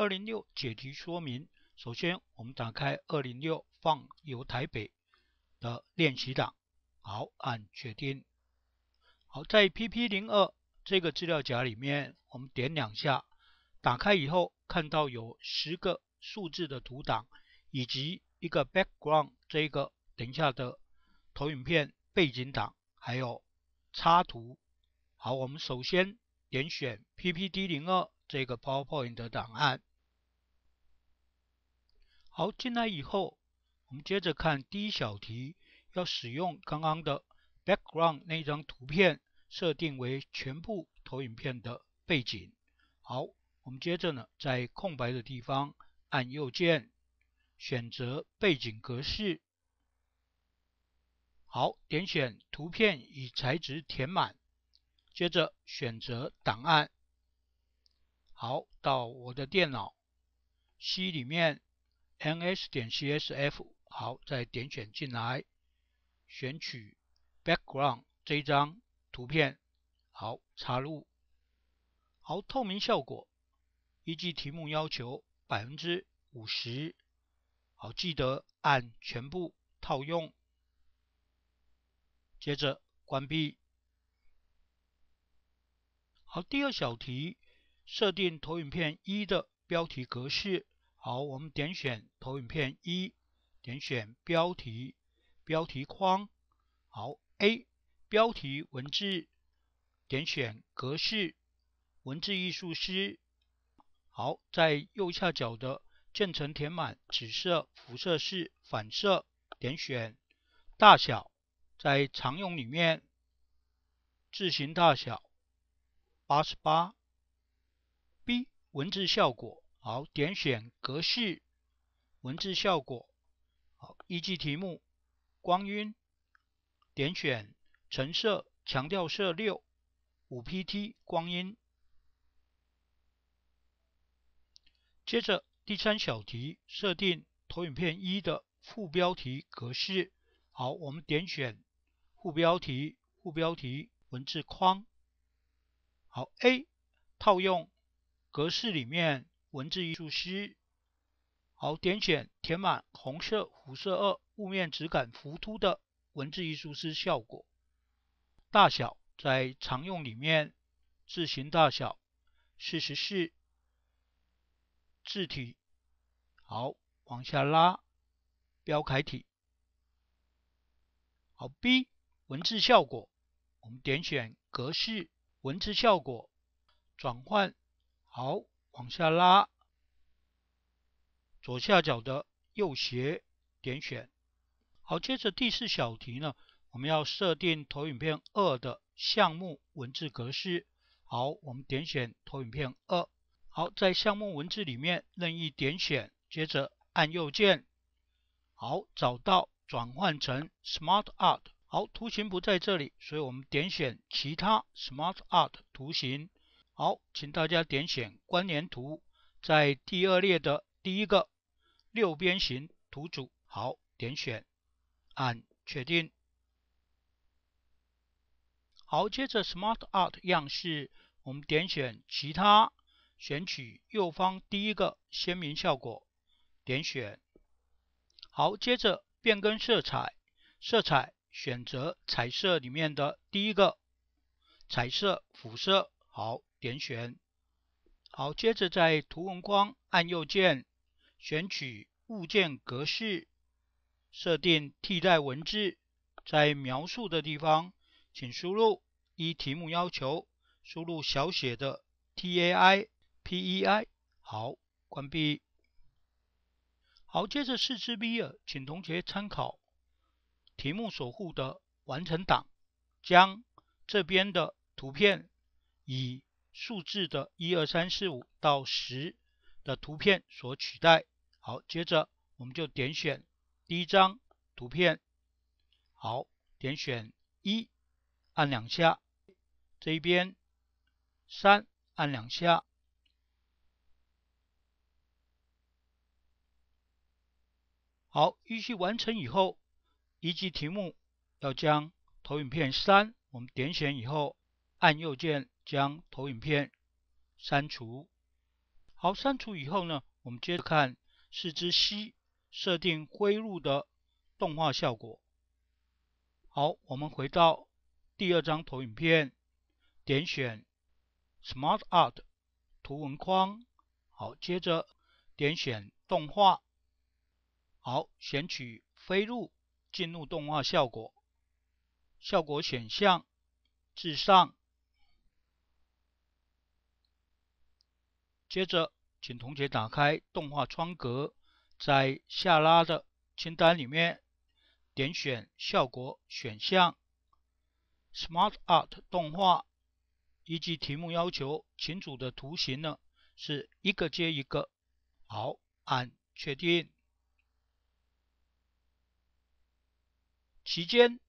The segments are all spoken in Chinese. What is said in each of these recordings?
二零六解题说明：首先，我们打开二零六放游台北的练习档。好，按确定。好，在 P P 零二这个资料夹里面，我们点两下，打开以后看到有十个数字的图档，以及一个 background 这个等下的投影片背景档，还有插图。好，我们首先点选 P P D 零二这个 PowerPoint 的档案。好，进来以后，我们接着看第一小题，要使用刚刚的 background 那张图片，设定为全部投影片的背景。好，我们接着呢，在空白的地方按右键，选择背景格式。好，点选图片与材质填满。接着选择档案。好，到我的电脑 C 里面。ns 点 csf，好，再点选进来，选取 background 这张图片，好，插入，好，透明效果，依据题目要求百分之五十，好，记得按全部套用，接着关闭，好，第二小题，设定投影片一的标题格式。好，我们点选投影片一，点选标题，标题框，好 A，标题文字，点选格式，文字艺术师，好，在右下角的渐层填满，紫色，辐射式，反射，点选大小，在常用里面，字型大小，八十八，B 文字效果。好，点选格式文字效果，好，依据题目光晕，点选橙色强调色六五 pt 光阴。接着第三小题，设定投影片一的副标题格式。好，我们点选副标题，副标题文字框。好，A 套用格式里面。文字艺术师，好，点选填满红色、辐色二、雾面质感、浮凸的文字艺术师效果，大小在常用里面，字形大小四十四，字体好，往下拉，标楷体，好 B 文字效果，我们点选格式文字效果转换，好。往下拉，左下角的右斜点选。好，接着第四小题呢，我们要设定投影片二的项目文字格式。好，我们点选投影片二。好，在项目文字里面任意点选，接着按右键。好，找到转换成 Smart Art。好，图形不在这里，所以我们点选其他 Smart Art 图形。好，请大家点选关联图，在第二列的第一个六边形图组。好，点选，按确定。好，接着 SmartArt 样式，我们点选其他，选取右方第一个鲜明效果，点选。好，接着变更色彩，色彩选择彩色里面的第一个彩色辅色。好。点选，好，接着在图文框按右键，选取物件格式，设定替代文字，在描述的地方，请输入依题目要求，输入小写的 T A I P E I，好，关闭，好，接着试支 B 二，请同学参考题目所附的完成档，将这边的图片以数字的一二三四五到十的图片所取代。好，接着我们就点选第一张图片。好，点选一，按两下。这一边三，按两下。好，预序完成以后，依据题目要将投影片三，我们点选以后按右键。将投影片删除。好，删除以后呢，我们接着看四只蜥设定灰入的动画效果。好，我们回到第二张投影片，点选 Smart Art 图文框。好，接着点选动画。好，选取飞入进入动画效果。效果选项至上。接着，请同学打开动画窗格，在下拉的清单里面点选效果选项，SmartArt 动画。依据题目要求，群组的图形呢是一个接一个。好，按确定。期间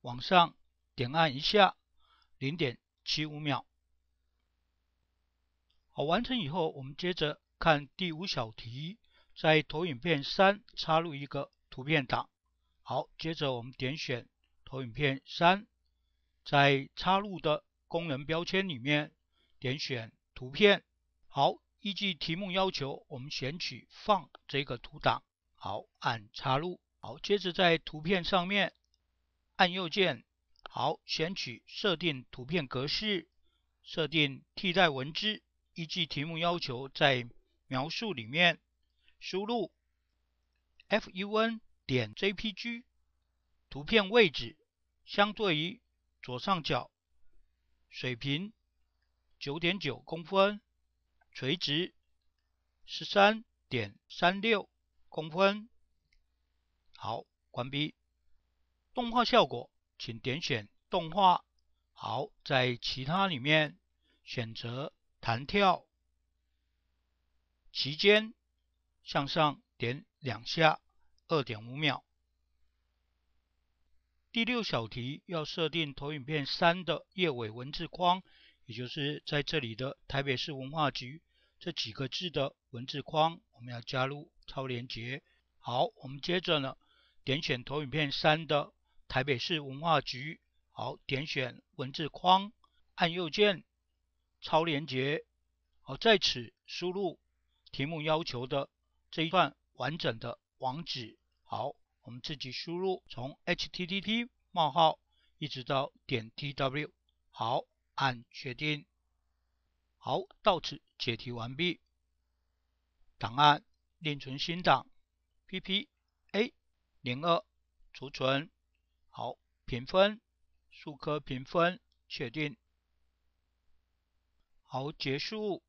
往上点按一下，零点七五秒。好，完成以后，我们接着看第五小题，在投影片三插入一个图片档。好，接着我们点选投影片三，在插入的功能标签里面点选图片。好，依据题目要求，我们选取放这个图档。好，按插入。好，接着在图片上面按右键。好，选取设定图片格式，设定替代文字。依据题目要求，在描述里面输入 “fun 点 jpg” 图片位置相对于左上角水平九点九公分，垂直十三点三六公分。好，关闭动画效果，请点选动画。好，在其他里面选择。弹跳期间向上点两下，二点五秒。第六小题要设定投影片三的页尾文字框，也就是在这里的台北市文化局这几个字的文字框，我们要加入超连接。好，我们接着呢，点选投影片三的台北市文化局，好，点选文字框，按右键。超链接，好，在此输入题目要求的这一段完整的网址。好，我们自己输入从 http 冒号一直到点 tw。好，按确定。好，到此解题完毕。档案另存新档 ppa 零二储存。好，评分数科评分确定。好，结束。